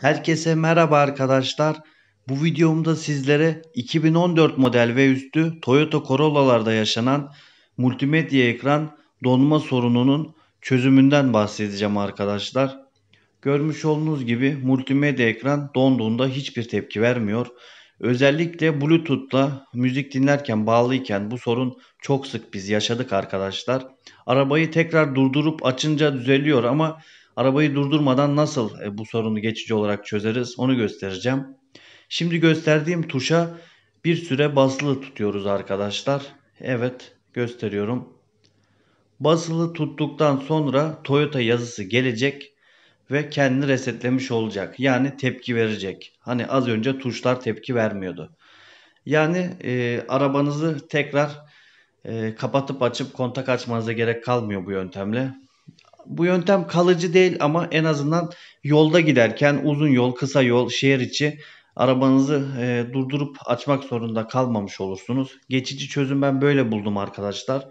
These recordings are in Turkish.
Herkese merhaba arkadaşlar. Bu videomda sizlere 2014 model ve üstü Toyota Corolla'larda yaşanan multimedya ekran donma sorununun çözümünden bahsedeceğim arkadaşlar. Görmüş olduğunuz gibi multimedya ekran donduğunda hiçbir tepki vermiyor. Özellikle Bluetooth'la müzik dinlerken bağlıyken bu sorun çok sık biz yaşadık arkadaşlar. Arabayı tekrar durdurup açınca düzeliyor ama Arabayı durdurmadan nasıl e, bu sorunu geçici olarak çözeriz onu göstereceğim. Şimdi gösterdiğim tuşa bir süre basılı tutuyoruz arkadaşlar. Evet gösteriyorum. Basılı tuttuktan sonra Toyota yazısı gelecek ve kendini resetlemiş olacak. Yani tepki verecek. Hani az önce tuşlar tepki vermiyordu. Yani e, arabanızı tekrar e, kapatıp açıp kontak açmanıza gerek kalmıyor bu yöntemle bu yöntem kalıcı değil ama en azından yolda giderken uzun yol, kısa yol, şehir içi arabanızı e, durdurup açmak zorunda kalmamış olursunuz. Geçici çözüm ben böyle buldum arkadaşlar.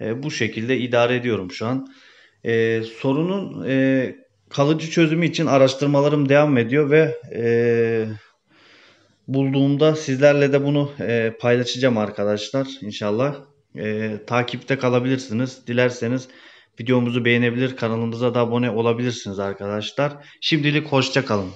E, bu şekilde idare ediyorum şu an. E, sorunun e, kalıcı çözümü için araştırmalarım devam ediyor ve e, bulduğumda sizlerle de bunu e, paylaşacağım arkadaşlar inşallah. E, takipte kalabilirsiniz. Dilerseniz Videomuzu beğenebilir, kanalımıza da abone olabilirsiniz arkadaşlar. Şimdilik hoşça kalın.